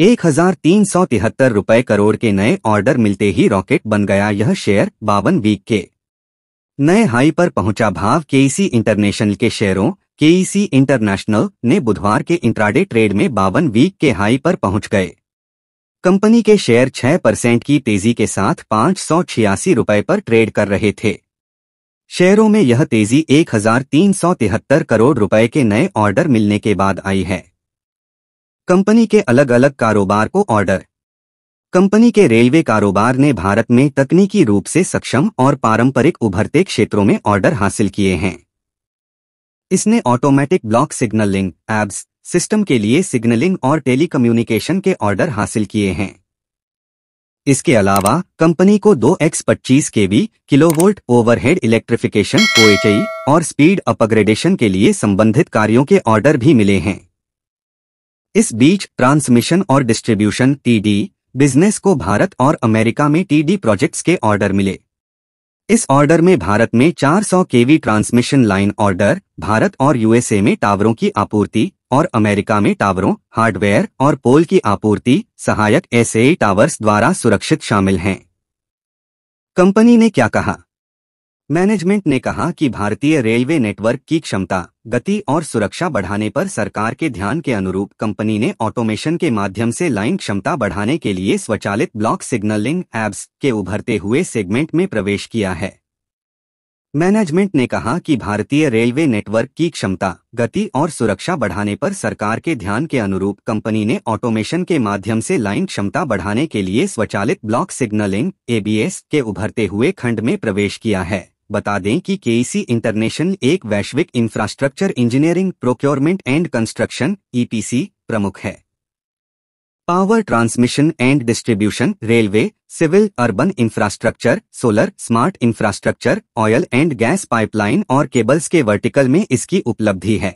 एक हजार तीन सौ तिहत्तर रुपए करोड़ के नए ऑर्डर मिलते ही रॉकेट बन गया यह शेयर बावन वीक के नए हाई पर पहुंचा भाव केईसी इंटरनेशनल के शेयरों केईसी इंटरनेशनल ने बुधवार के इंट्राडे ट्रेड में बावन वीक के हाई पर पहुंच गए कंपनी के शेयर 6 परसेंट की तेजी के साथ पाँच सौ छियासी रुपये पर ट्रेड कर रहे थे शेयरों में यह तेजी एक हजार तीन सौ तिहत्तर करोड़ रुपए के नए ऑर्डर मिलने के बाद आई है कंपनी के अलग अलग कारोबार को ऑर्डर कंपनी के रेलवे कारोबार ने भारत में तकनीकी रूप से सक्षम और पारंपरिक उभरते क्षेत्रों में ऑर्डर हासिल किए हैं इसने automatic block signalling ABS system के लिए सिग्नलिंग और टेलीकम्युनिकेशन के ऑर्डर हासिल किए हैं इसके अलावा कंपनी को दो एक्स पच्चीस के बी किलोवोल्ट ओवरहेड इलेक्ट्रिफिकेशन ओएचई और स्पीड अपग्रेडेशन के लिए संबंधित कार्यों के ऑर्डर भी मिले हैं इस बीच ट्रांसमिशन और डिस्ट्रीब्यूशन टीडी बिजनेस को भारत और अमेरिका में टीडी प्रोजेक्ट्स के ऑर्डर मिले इस ऑर्डर में भारत में 400 kV transmission line order Bharat और यूएसए में टावरों की आपूर्ति और अमेरिका में टावरों हार्डवेयर और पोल की आपूर्ति सहायक एसए टावर्स द्वारा सुरक्षित शामिल हैं कंपनी ने क्या कहा मैनेजमेंट ने कहा कि भारतीय रेलवे नेटवर्क की क्षमता गति और सुरक्षा बढ़ाने पर सरकार के ध्यान के अनुरूप कंपनी ने ऑटोमेशन के माध्यम से लाइन क्षमता बढ़ाने के लिए स्वचालित ब्लॉक सिग्नलिंग एप्स के उभरते हुए सेगमेंट में प्रवेश किया है मैनेजमेंट ने कहा कि भारतीय रेलवे नेटवर्क की क्षमता गति और सुरक्षा बढ़ाने पर सरकार के ध्यान के अनुरूप कंपनी ने ऑटोमेशन के माध्यम से लाइन क्षमता बढ़ाने के लिए स्वचालित ब्लॉक सिग्नलिंग एबीएस के उभरते हुए खंड में प्रवेश किया है बता दें कि केईसी इंटरनेशनल एक वैश्विक infrastructure engineering procurement and construction EPC प्रमुख है power transmission and distribution railway civil urban infrastructure solar smart infrastructure oil and gas pipeline और केबल्स के वर्टिकल में इसकी उपलब्धि है